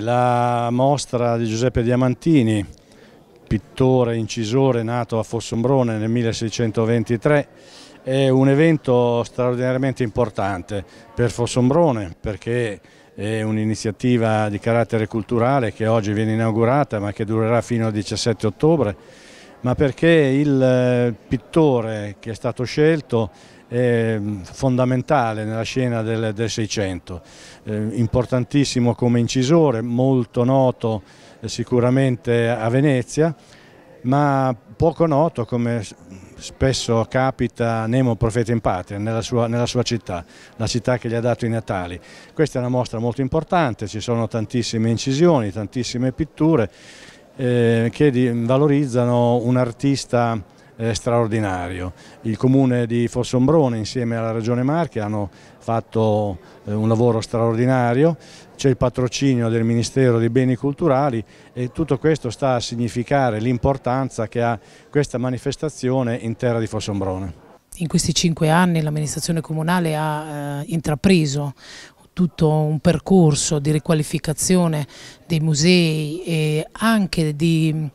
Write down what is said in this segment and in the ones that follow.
La mostra di Giuseppe Diamantini, pittore incisore nato a Fossombrone nel 1623, è un evento straordinariamente importante per Fossombrone perché è un'iniziativa di carattere culturale che oggi viene inaugurata ma che durerà fino al 17 ottobre, ma perché il eh, pittore che è stato scelto è ehm, fondamentale nella scena del, del 600, eh, importantissimo come incisore, molto noto eh, sicuramente a Venezia, ma poco noto come spesso capita Nemo Profeta in Patria, nella sua, nella sua, città, la città che gli ha dato i Natali. Questa è una mostra molto importante, ci sono tantissime incisioni, tantissime pitture eh, che valorizzano un artista eh, straordinario. Il comune di Fossombrone insieme alla Regione Marche hanno fatto eh, un lavoro straordinario, c'è il patrocinio del Ministero dei Beni Culturali e tutto questo sta a significare l'importanza che ha questa manifestazione in terra di Fossombrone. In questi cinque anni l'amministrazione comunale ha eh, intrapreso tutto un percorso di riqualificazione dei musei e anche di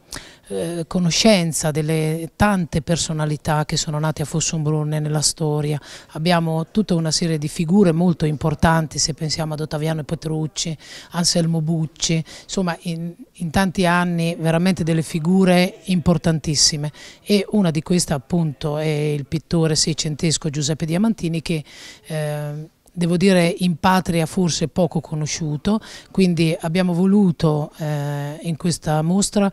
eh, conoscenza delle tante personalità che sono nate a Fossumbrunne nella storia. Abbiamo tutta una serie di figure molto importanti, se pensiamo ad Ottaviano Petrucci, Anselmo Bucci, insomma in, in tanti anni veramente delle figure importantissime e una di queste appunto è il pittore seicentesco Giuseppe Diamantini che eh, devo dire in patria forse poco conosciuto, quindi abbiamo voluto eh, in questa mostra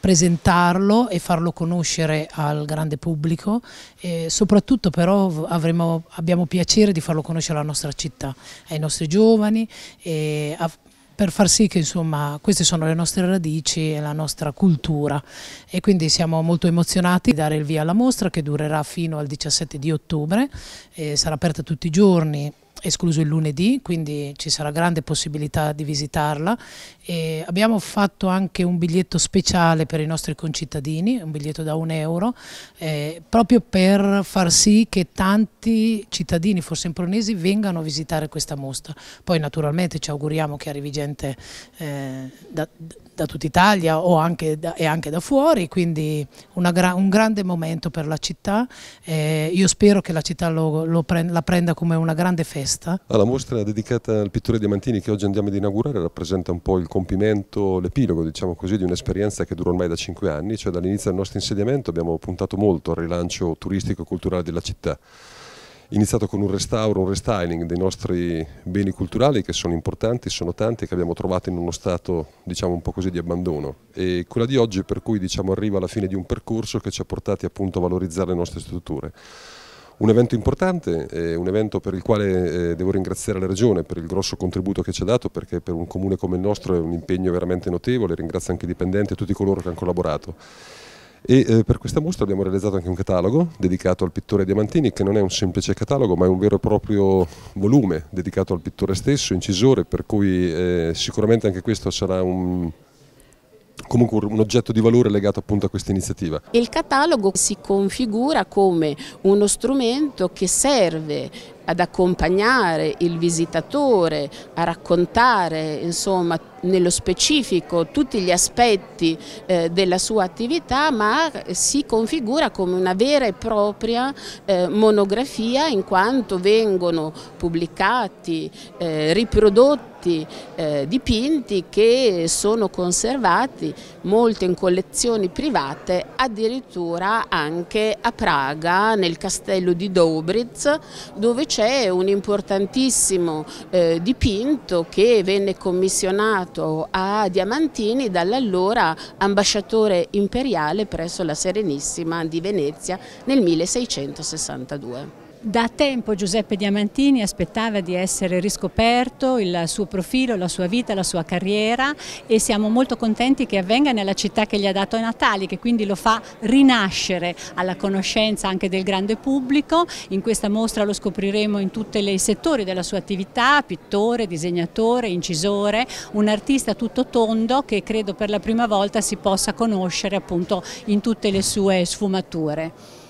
presentarlo e farlo conoscere al grande pubblico e soprattutto però avremo, abbiamo piacere di farlo conoscere alla nostra città, ai nostri giovani e a, per far sì che insomma, queste sono le nostre radici e la nostra cultura e quindi siamo molto emozionati di dare il via alla mostra che durerà fino al 17 di ottobre, e sarà aperta tutti i giorni escluso il lunedì, quindi ci sarà grande possibilità di visitarla. E abbiamo fatto anche un biglietto speciale per i nostri concittadini, un biglietto da un euro, eh, proprio per far sì che tanti cittadini forse fossempronesi vengano a visitare questa mostra. Poi naturalmente ci auguriamo che arrivi gente eh, da, da tutta Italia anche da, e anche da fuori, quindi gra un grande momento per la città. Eh, io spero che la città lo, lo pre la prenda come una grande festa festa? la mostra dedicata al pittore Diamantini che oggi andiamo ad inaugurare rappresenta un po' il compimento, l'epilogo diciamo così, di un'esperienza che dura ormai da cinque anni, cioè dall'inizio del nostro insediamento abbiamo puntato molto al rilancio turistico e culturale della città iniziato con un restauro, un restyling dei nostri beni culturali che sono importanti, sono tanti che abbiamo trovato in uno stato diciamo un po' così di abbandono e quella di oggi per cui diciamo arriva alla fine di un percorso che ci ha portati appunto a valorizzare le nostre strutture. Un evento importante, eh, un evento per il quale eh, devo ringraziare la Regione per il grosso contributo che ci ha dato perché per un comune come il nostro è un impegno veramente notevole, ringrazio anche i dipendenti e tutti coloro che hanno collaborato. E, eh, per questa mostra abbiamo realizzato anche un catalogo dedicato al pittore Diamantini che non è un semplice catalogo ma è un vero e proprio volume dedicato al pittore stesso, incisore, per cui eh, sicuramente anche questo sarà un comunque un oggetto di valore legato appunto a questa iniziativa. Il catalogo si configura come uno strumento che serve ad accompagnare il visitatore, a raccontare insomma, nello specifico tutti gli aspetti eh, della sua attività, ma si configura come una vera e propria eh, monografia in quanto vengono pubblicati, eh, riprodotti eh, dipinti che sono conservati molto in collezioni private, addirittura anche a Praga, nel castello di Dobritz, dove c'è c'è un importantissimo eh, dipinto che venne commissionato a Diamantini dall'allora ambasciatore imperiale presso la Serenissima di Venezia nel 1662. Da tempo Giuseppe Diamantini aspettava di essere riscoperto il suo profilo, la sua vita, la sua carriera e siamo molto contenti che avvenga nella città che gli ha dato Natali, che quindi lo fa rinascere alla conoscenza anche del grande pubblico. In questa mostra lo scopriremo in tutti i settori della sua attività, pittore, disegnatore, incisore, un artista tutto tondo che credo per la prima volta si possa conoscere appunto in tutte le sue sfumature.